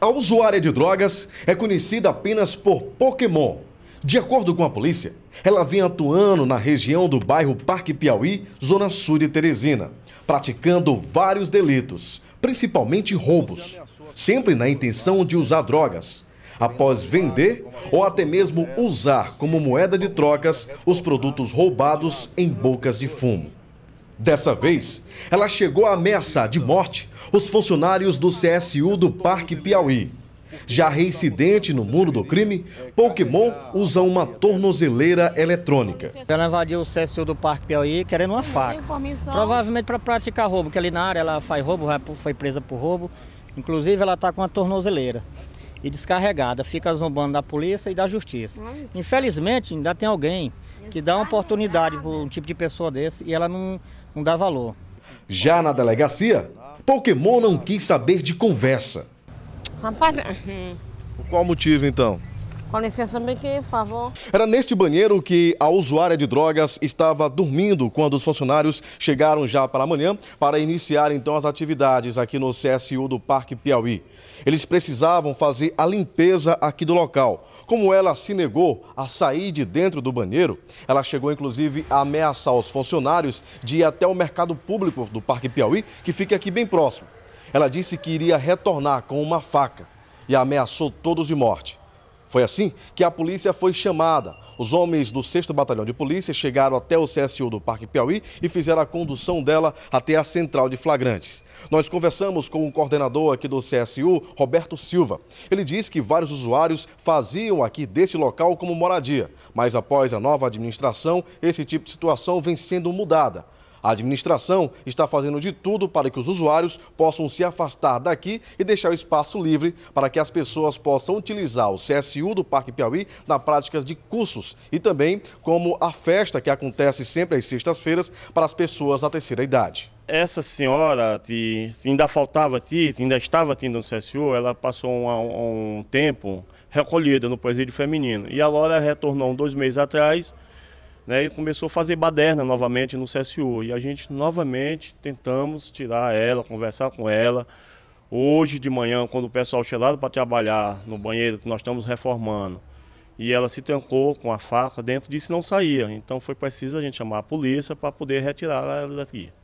A usuária de drogas é conhecida apenas por Pokémon. De acordo com a polícia, ela vem atuando na região do bairro Parque Piauí, zona sul de Teresina, praticando vários delitos, principalmente roubos, sempre na intenção de usar drogas. Após vender ou até mesmo usar como moeda de trocas os produtos roubados em bocas de fumo. Dessa vez, ela chegou a ameaçar de morte os funcionários do CSU do Parque Piauí. Já reincidente no mundo do crime, Pokémon usa uma tornozeleira eletrônica. Ela invadiu o CSU do Parque Piauí querendo uma faca. Provavelmente para praticar roubo, que ali na área ela faz roubo, foi presa por roubo. Inclusive ela está com uma tornozeleira e descarregada, fica zombando da polícia e da justiça. Infelizmente ainda tem alguém que dá uma oportunidade para um tipo de pessoa desse e ela não, não dá valor. Já na delegacia, Pokémon não quis saber de conversa. Rapaz, por qual motivo então? Com licença, bem por favor. Era neste banheiro que a usuária de drogas estava dormindo quando os funcionários chegaram já para amanhã para iniciar então as atividades aqui no CSU do Parque Piauí. Eles precisavam fazer a limpeza aqui do local. Como ela se negou a sair de dentro do banheiro, ela chegou inclusive a ameaçar os funcionários de ir até o mercado público do Parque Piauí, que fica aqui bem próximo. Ela disse que iria retornar com uma faca e ameaçou todos de morte. Foi assim que a polícia foi chamada. Os homens do 6 Batalhão de Polícia chegaram até o CSU do Parque Piauí e fizeram a condução dela até a central de flagrantes. Nós conversamos com o coordenador aqui do CSU, Roberto Silva. Ele diz que vários usuários faziam aqui desse local como moradia, mas após a nova administração, esse tipo de situação vem sendo mudada. A administração está fazendo de tudo para que os usuários possam se afastar daqui e deixar o espaço livre para que as pessoas possam utilizar o CSU do Parque Piauí na prática de cursos e também como a festa que acontece sempre às sextas-feiras para as pessoas da terceira idade. Essa senhora que ainda faltava aqui, ainda estava aqui no CSU, ela passou um, um tempo recolhida no presídio feminino e agora retornou dois meses atrás né, e começou a fazer baderna novamente no CSU. E a gente novamente tentamos tirar ela, conversar com ela. Hoje de manhã, quando o pessoal chegou para trabalhar no banheiro que nós estamos reformando, e ela se trancou com a faca dentro disso e não saía. Então foi preciso a gente chamar a polícia para poder retirar ela daqui.